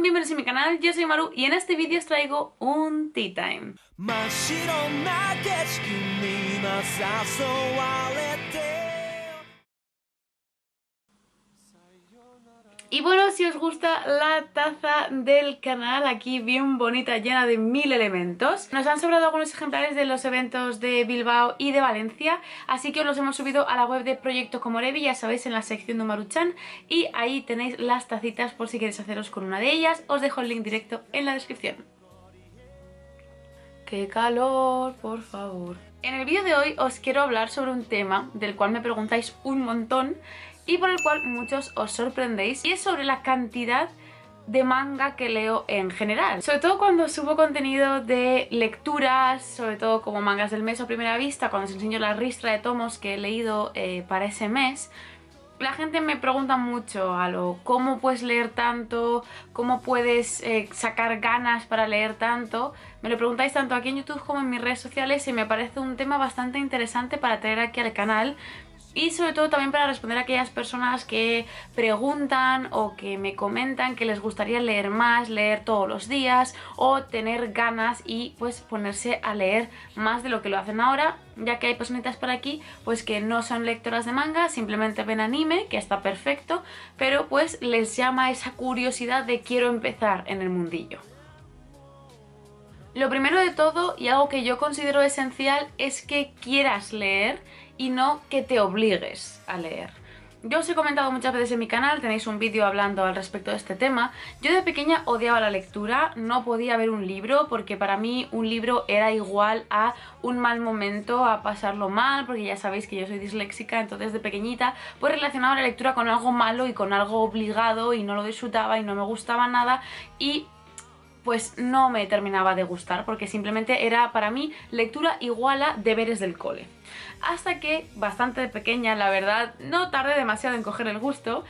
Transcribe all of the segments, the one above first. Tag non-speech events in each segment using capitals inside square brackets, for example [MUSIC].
bienvenidos a mi canal, yo soy Maru y en este vídeo os traigo un tea time. Y bueno, si os gusta la taza del canal, aquí bien bonita, llena de mil elementos. Nos han sobrado algunos ejemplares de los eventos de Bilbao y de Valencia, así que os los hemos subido a la web de Proyecto Comorevi, ya sabéis, en la sección de Maruchan, y ahí tenéis las tacitas por si queréis haceros con una de ellas. Os dejo el link directo en la descripción. ¡Qué calor, por favor! En el vídeo de hoy os quiero hablar sobre un tema del cual me preguntáis un montón y por el cual muchos os sorprendéis y es sobre la cantidad de manga que leo en general. Sobre todo cuando subo contenido de lecturas, sobre todo como mangas del mes a primera vista, cuando os enseño la ristra de tomos que he leído eh, para ese mes, la gente me pregunta mucho a lo cómo puedes leer tanto, cómo puedes eh, sacar ganas para leer tanto. Me lo preguntáis tanto aquí en YouTube como en mis redes sociales y me parece un tema bastante interesante para traer aquí al canal y sobre todo también para responder a aquellas personas que preguntan o que me comentan que les gustaría leer más, leer todos los días o tener ganas y pues ponerse a leer más de lo que lo hacen ahora ya que hay personitas por aquí pues que no son lectoras de manga, simplemente ven anime, que está perfecto, pero pues les llama esa curiosidad de quiero empezar en el mundillo. Lo primero de todo, y algo que yo considero esencial, es que quieras leer y no que te obligues a leer. Yo os he comentado muchas veces en mi canal, tenéis un vídeo hablando al respecto de este tema. Yo de pequeña odiaba la lectura, no podía ver un libro porque para mí un libro era igual a un mal momento, a pasarlo mal, porque ya sabéis que yo soy disléxica, entonces de pequeñita pues relacionaba la lectura con algo malo y con algo obligado y no lo disfrutaba y no me gustaba nada y pues no me terminaba de gustar porque simplemente era para mí lectura igual a deberes del cole. Hasta que, bastante pequeña la verdad, no tardé demasiado en coger el gusto,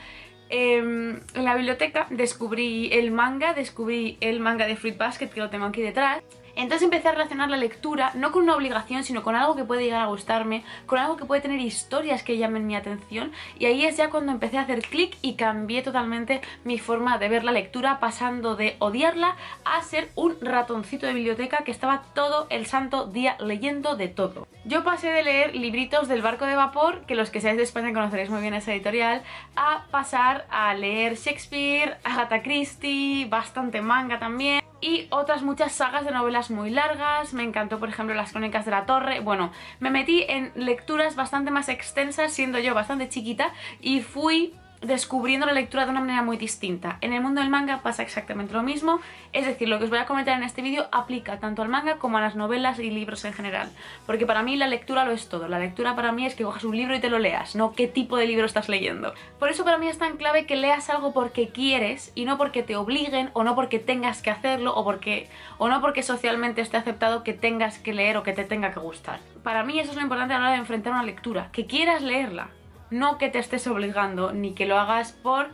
em, en la biblioteca descubrí el manga, descubrí el manga de Fruit Basket que lo tengo aquí detrás entonces empecé a relacionar la lectura no con una obligación, sino con algo que puede llegar a gustarme, con algo que puede tener historias que llamen mi atención y ahí es ya cuando empecé a hacer clic y cambié totalmente mi forma de ver la lectura pasando de odiarla a ser un ratoncito de biblioteca que estaba todo el santo día leyendo de todo. Yo pasé de leer libritos del barco de vapor, que los que seáis de España conoceréis muy bien esa editorial, a pasar a leer Shakespeare, Agatha Christie, bastante manga también, y otras muchas sagas de novelas muy largas, me encantó por ejemplo Las Crónicas de la Torre, bueno, me metí en lecturas bastante más extensas siendo yo bastante chiquita y fui descubriendo la lectura de una manera muy distinta. En el mundo del manga pasa exactamente lo mismo, es decir, lo que os voy a comentar en este vídeo aplica tanto al manga como a las novelas y libros en general, porque para mí la lectura lo es todo, la lectura para mí es que cojas un libro y te lo leas, no qué tipo de libro estás leyendo. Por eso para mí es tan clave que leas algo porque quieres y no porque te obliguen o no porque tengas que hacerlo o, porque, o no porque socialmente esté aceptado que tengas que leer o que te tenga que gustar. Para mí eso es lo importante a la hora de enfrentar una lectura, que quieras leerla, no que te estés obligando ni que lo hagas por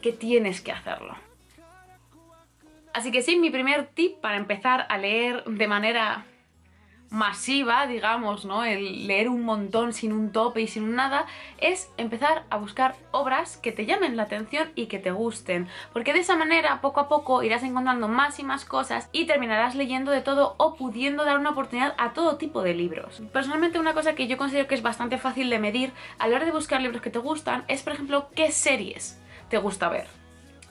que tienes que hacerlo. Así que sí, mi primer tip para empezar a leer de manera masiva, digamos, ¿no? El leer un montón sin un tope y sin nada, es empezar a buscar obras que te llamen la atención y que te gusten, porque de esa manera poco a poco irás encontrando más y más cosas y terminarás leyendo de todo o pudiendo dar una oportunidad a todo tipo de libros. Personalmente una cosa que yo considero que es bastante fácil de medir a la hora de buscar libros que te gustan es, por ejemplo, qué series te gusta ver.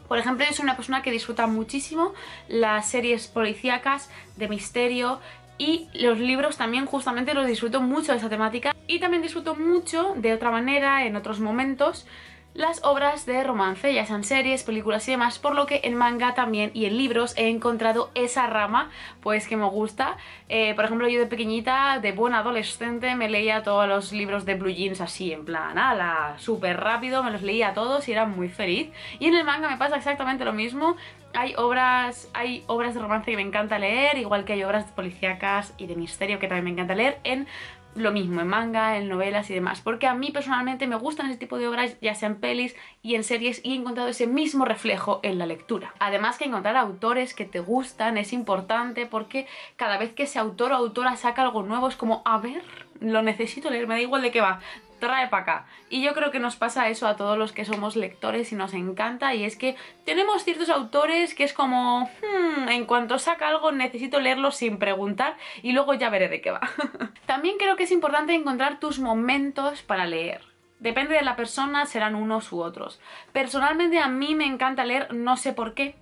Por ejemplo, yo soy una persona que disfruta muchísimo las series policíacas, de misterio, y los libros también justamente los disfruto mucho de esa temática y también disfruto mucho de otra manera en otros momentos las obras de romance, ya sean series, películas y demás, por lo que en manga también y en libros he encontrado esa rama pues que me gusta. Eh, por ejemplo, yo de pequeñita, de buena adolescente, me leía todos los libros de Blue Jeans así, en plan, ala, súper rápido, me los leía todos y era muy feliz. Y en el manga me pasa exactamente lo mismo, hay obras, hay obras de romance que me encanta leer, igual que hay obras policíacas y de misterio que también me encanta leer en lo mismo en manga, en novelas y demás, porque a mí personalmente me gustan ese tipo de obras, ya sea en pelis y en series, y he encontrado ese mismo reflejo en la lectura. Además que encontrar autores que te gustan es importante porque cada vez que ese autor o autora saca algo nuevo es como, a ver, lo necesito leer, me da igual de qué va, trae para acá. Y yo creo que nos pasa eso a todos los que somos lectores y nos encanta, y es que tenemos ciertos autores que es como, hmm, en cuanto saca algo necesito leerlo sin preguntar y luego ya veré de qué va. [LAUGHS] También creo que es importante encontrar tus momentos para leer. Depende de la persona, serán unos u otros. Personalmente a mí me encanta leer, no sé por qué,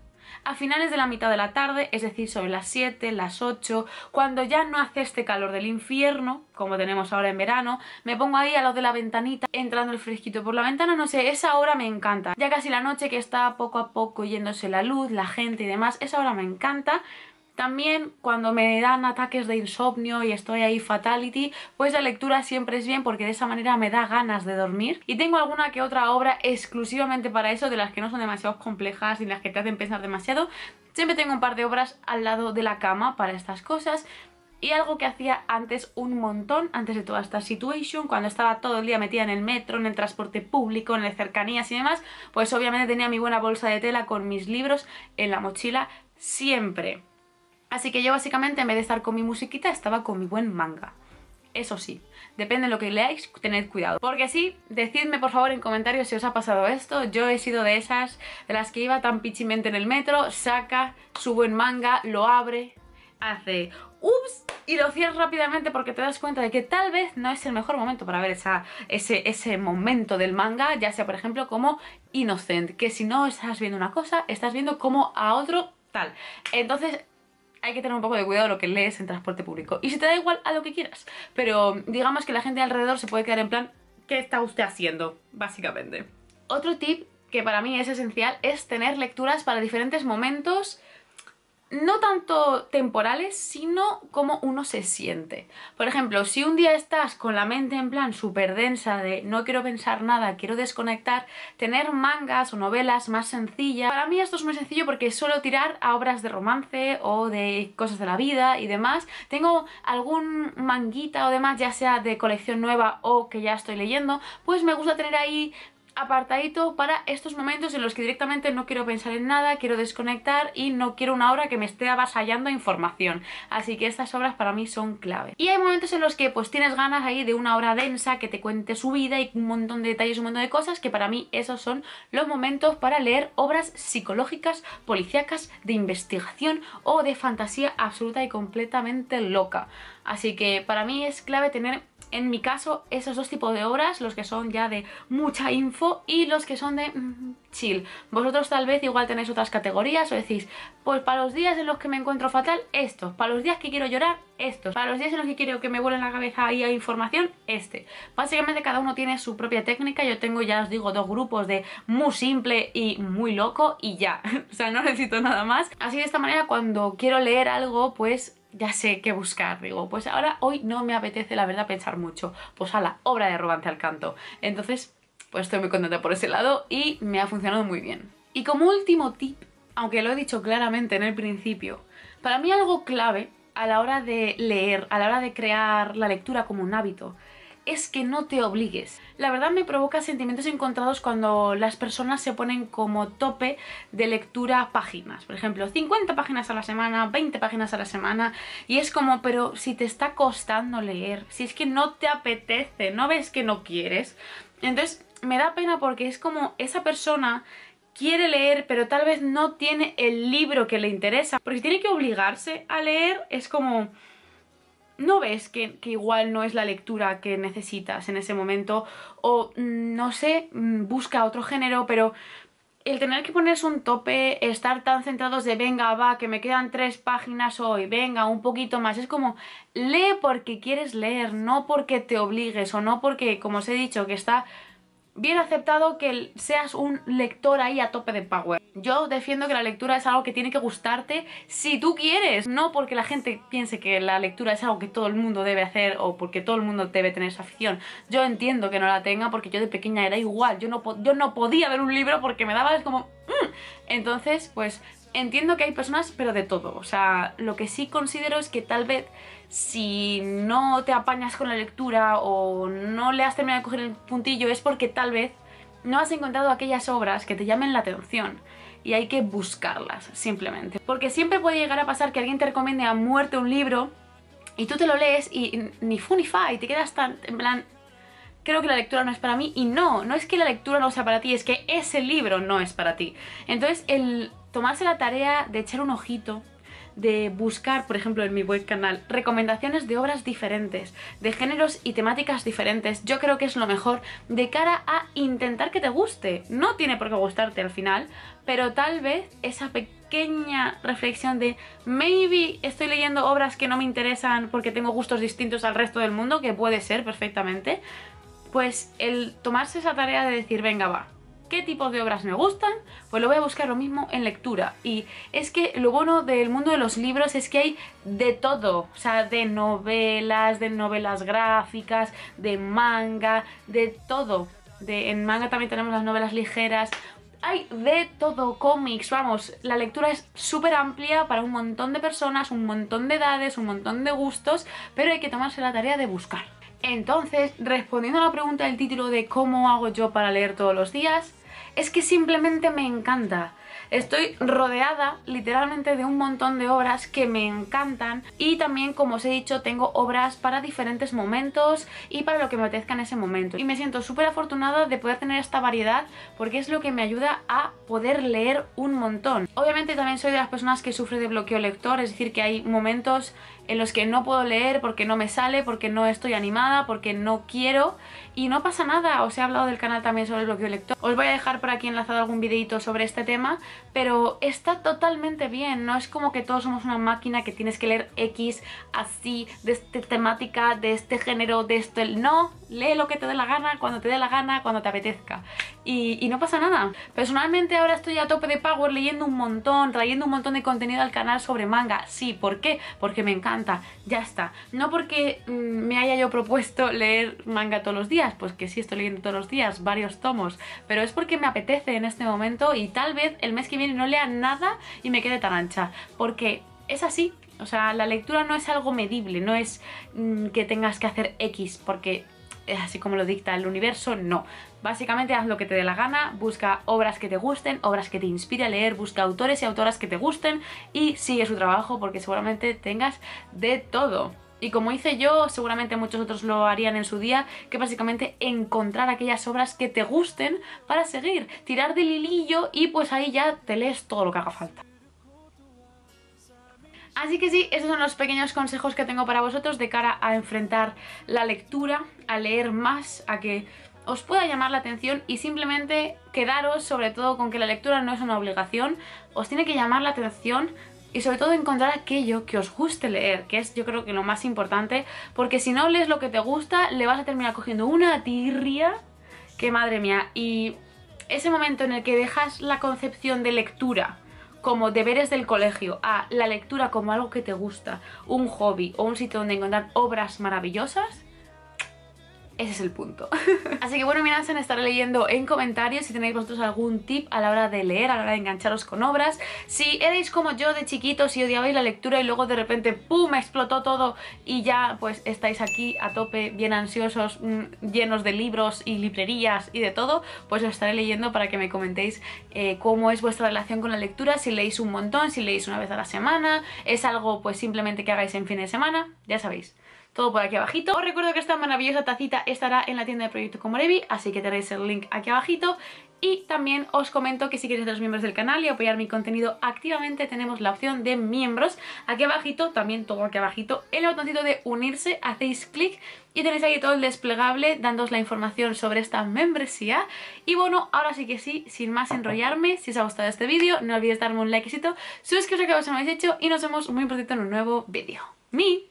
a finales de la mitad de la tarde, es decir, sobre las 7, las 8, cuando ya no hace este calor del infierno, como tenemos ahora en verano, me pongo ahí a lo de la ventanita, entrando el fresquito por la ventana, no sé, esa hora me encanta. Ya casi la noche que está poco a poco yéndose la luz, la gente y demás, esa hora me encanta, también cuando me dan ataques de insomnio y estoy ahí fatality, pues la lectura siempre es bien porque de esa manera me da ganas de dormir. Y tengo alguna que otra obra exclusivamente para eso, de las que no son demasiado complejas y las que te hacen pensar demasiado. Siempre tengo un par de obras al lado de la cama para estas cosas. Y algo que hacía antes un montón, antes de toda esta situation, cuando estaba todo el día metida en el metro, en el transporte público, en las cercanías y demás, pues obviamente tenía mi buena bolsa de tela con mis libros en la mochila siempre. Así que yo básicamente en vez de estar con mi musiquita estaba con mi buen manga. Eso sí, depende de lo que leáis, tened cuidado. Porque sí, decidme por favor en comentarios si os ha pasado esto. Yo he sido de esas, de las que iba tan pichimente en el metro, saca su buen manga, lo abre, hace ups y lo cierras rápidamente porque te das cuenta de que tal vez no es el mejor momento para ver esa, ese, ese momento del manga, ya sea por ejemplo como Innocent, que si no estás viendo una cosa, estás viendo como a otro tal. Entonces hay que tener un poco de cuidado lo que lees en transporte público. Y si te da igual, a lo que quieras. Pero digamos que la gente alrededor se puede quedar en plan, ¿qué está usted haciendo? Básicamente. Otro tip que para mí es esencial es tener lecturas para diferentes momentos no tanto temporales, sino como uno se siente. Por ejemplo, si un día estás con la mente en plan súper densa de no quiero pensar nada, quiero desconectar, tener mangas o novelas más sencillas. Para mí esto es muy sencillo porque suelo tirar a obras de romance o de cosas de la vida y demás. Tengo algún manguita o demás, ya sea de colección nueva o que ya estoy leyendo, pues me gusta tener ahí apartadito para estos momentos en los que directamente no quiero pensar en nada, quiero desconectar y no quiero una hora que me esté avasallando información. Así que estas obras para mí son clave. Y hay momentos en los que pues tienes ganas ahí de una obra densa que te cuente su vida y un montón de detalles, un montón de cosas, que para mí esos son los momentos para leer obras psicológicas, policíacas, de investigación o de fantasía absoluta y completamente loca. Así que para mí es clave tener en mi caso, esos dos tipos de obras, los que son ya de mucha info y los que son de mm, chill. Vosotros tal vez igual tenéis otras categorías o decís, pues para los días en los que me encuentro fatal, estos. Para los días que quiero llorar, estos. Para los días en los que quiero que me vuelen la cabeza y hay información, este. Básicamente cada uno tiene su propia técnica. Yo tengo, ya os digo, dos grupos de muy simple y muy loco y ya. [LAUGHS] o sea, no necesito nada más. Así de esta manera, cuando quiero leer algo, pues ya sé qué buscar. Digo, pues ahora hoy no me apetece la verdad pensar mucho. Pues a la obra de Robante al canto. Entonces, pues estoy muy contenta por ese lado y me ha funcionado muy bien. Y como último tip, aunque lo he dicho claramente en el principio, para mí algo clave a la hora de leer, a la hora de crear la lectura como un hábito, es que no te obligues. La verdad me provoca sentimientos encontrados cuando las personas se ponen como tope de lectura páginas. Por ejemplo, 50 páginas a la semana, 20 páginas a la semana. Y es como, pero si te está costando leer, si es que no te apetece, no ves que no quieres. Entonces me da pena porque es como esa persona quiere leer pero tal vez no tiene el libro que le interesa. Porque si tiene que obligarse a leer es como no ves que, igual no es la lectura que necesitas en ese momento o mm, no sé, mm, busca otro género, pero el tener que ponerse un tope, estar tan centrados de venga, va, que me quedan tres páginas hoy, venga, un poquito más, es como lee porque quieres leer, no porque te obligues o no porque, como os he dicho, que está bien aceptado que seas un lector ahí a tope de power. Yo defiendo que la lectura es algo que tiene que gustarte si tú quieres, no porque la gente piense que la lectura es algo que todo el mundo debe hacer o porque todo el mundo debe tener esa afición. Yo entiendo que no la tenga porque yo de pequeña era igual, yo no, yo no podía ver un libro porque me daba es como... Mm. Entonces, pues entiendo que hay personas, pero de todo. O sea, lo que sí considero es que tal vez si no te apañas con la lectura o no le has terminado de coger el puntillo es porque tal vez no has encontrado aquellas obras que te llamen la atención y hay que buscarlas, simplemente. Porque siempre puede llegar a pasar que alguien te recomiende a muerte un libro y tú te lo lees y ni fu ni fa y te quedas tan, en plan, creo que la lectura no es para mí y no, no es que la lectura no sea para ti, es que ese libro no es para ti. Entonces el tomarse la tarea de echar un ojito de buscar, por ejemplo, en mi web canal, recomendaciones de obras diferentes, de géneros y temáticas diferentes. Yo creo que es lo mejor de cara a intentar que te guste. No tiene por qué gustarte al final, pero tal vez esa pequeña reflexión de maybe estoy leyendo obras que no me interesan porque tengo gustos distintos al resto del mundo, que puede ser perfectamente, pues el tomarse esa tarea de decir, venga, va, qué tipo de obras me gustan, pues lo voy a buscar lo mismo en lectura. Y es que lo bueno del mundo de los libros es que hay de todo, o sea, de novelas, de novelas gráficas, de manga, de todo. De, en manga también tenemos las novelas ligeras, hay de todo, cómics, vamos, la lectura es súper amplia para un montón de personas, un montón de edades, un montón de gustos, pero hay que tomarse la tarea de buscar. Entonces, respondiendo a la pregunta del título de cómo hago yo para leer todos los días, es que simplemente me encanta. Estoy rodeada literalmente de un montón de obras que me encantan y también, como os he dicho, tengo obras para diferentes momentos y para lo que me apetezca en ese momento. Y me siento súper afortunada de poder tener esta variedad porque es lo que me ayuda a poder leer un montón. Obviamente también soy de las personas que sufre de bloqueo lector, es decir, que hay momentos en los que no puedo leer porque no me sale, porque no estoy animada, porque no quiero y no pasa nada, os he hablado del canal también sobre el bloqueo lector. Os voy a dejar por aquí enlazado algún videito sobre este tema, pero está totalmente bien, no es como que todos somos una máquina que tienes que leer X así, de esta temática, de este género, de esto, el no, lee lo que te dé la gana, cuando te dé la gana, cuando te apetezca. Y, y, no pasa nada. Personalmente ahora estoy a tope de Power leyendo un montón, trayendo un montón de contenido al canal sobre manga. Sí, ¿por qué? Porque me encanta ya está. No porque mm, me haya yo propuesto leer manga todos los días, pues que sí estoy leyendo todos los días, varios tomos, pero es porque me apetece en este momento y tal vez el mes que viene no lea nada y me quede tan ancha, porque es así. O sea, la lectura no es algo medible, no es mm, que tengas que hacer X, porque así como lo dicta el universo, no. Básicamente haz lo que te dé la gana, busca obras que te gusten, obras que te inspire a leer, busca autores y autoras que te gusten y sigue su trabajo porque seguramente tengas de todo. Y como hice yo, seguramente muchos otros lo harían en su día, que básicamente encontrar aquellas obras que te gusten para seguir, tirar del lilillo y pues ahí ya te lees todo lo que haga falta. Así que sí, esos son los pequeños consejos que tengo para vosotros de cara a enfrentar la lectura, a leer más, a que os pueda llamar la atención y simplemente quedaros sobre todo con que la lectura no es una obligación, os tiene que llamar la atención y sobre todo encontrar aquello que os guste leer, que es yo creo que lo más importante, porque si no lees lo que te gusta, le vas a terminar cogiendo una tirria que madre mía, y ese momento en el que dejas la concepción de lectura como deberes del colegio a la lectura como algo que te gusta, un hobby o un sitio donde encontrar obras maravillosas, ese es el punto. [LAUGHS] Así que bueno, me estaré leyendo en comentarios si tenéis vosotros algún tip a la hora de leer, a la hora de engancharos con obras. Si erais como yo de chiquitos y odiabais la lectura y luego de repente ¡pum! explotó todo y ya pues estáis aquí a tope, bien ansiosos, mm, llenos de libros y librerías y de todo, pues os estaré leyendo para que me comentéis eh, cómo es vuestra relación con la lectura, si leéis un montón, si leéis una vez a la semana, es algo pues simplemente que hagáis en fin de semana, ya sabéis todo por aquí abajito. Os recuerdo que esta maravillosa tacita estará en la tienda de Proyecto Comorebi. así que tenéis el link aquí abajito. Y también os comento que si queréis ser los miembros del canal y apoyar mi contenido activamente tenemos la opción de miembros. Aquí abajito, también todo aquí abajito, el botoncito de unirse hacéis clic y tenéis ahí todo el desplegable dándoos la información sobre esta membresía. Y bueno, ahora sí que sí, sin más enrollarme, si os ha gustado este vídeo no olvidéis darme un likecito, suscribiros que os habéis hecho y nos vemos muy pronto en un nuevo vídeo. ¡Mi!